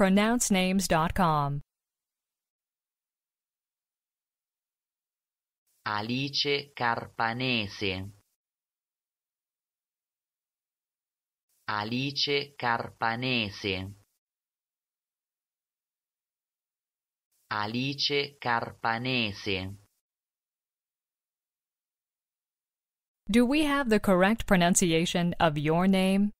pronouncenames.com. Alice Carpanese Alice Carpanese Alice Carpanese Do we have the correct pronunciation of your name?